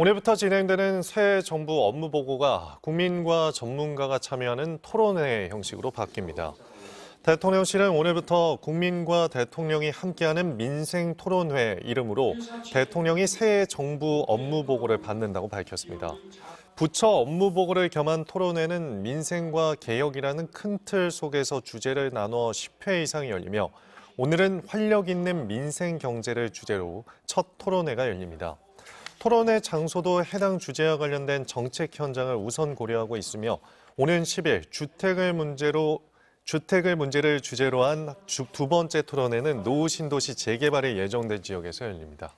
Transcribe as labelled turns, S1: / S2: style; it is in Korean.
S1: 오늘부터 진행되는 새 정부 업무 보고가 국민과 전문가가 참여하는 토론회 형식으로 바뀝니다. 대통령실은 오늘부터 국민과 대통령이 함께하는 민생 토론회 이름으로 대통령이 새 정부 업무 보고를 받는다고 밝혔습니다. 부처 업무 보고를 겸한 토론회는 민생과 개혁이라는 큰 틀 속에서 주제를 나누어 10회 이상 열리며 오늘은 활력 있는 민생 경제를 주제로 첫 토론회가 열립니다. 토론의 장소도 해당 주제와 관련된 정책 현장을 우선 고려하고 있으며 오는 10일 주택을 문제로 주택을 문제를 주제로 한 두 번째 토론회는 노후 신도시 재개발이 예정된 지역에서 열립니다.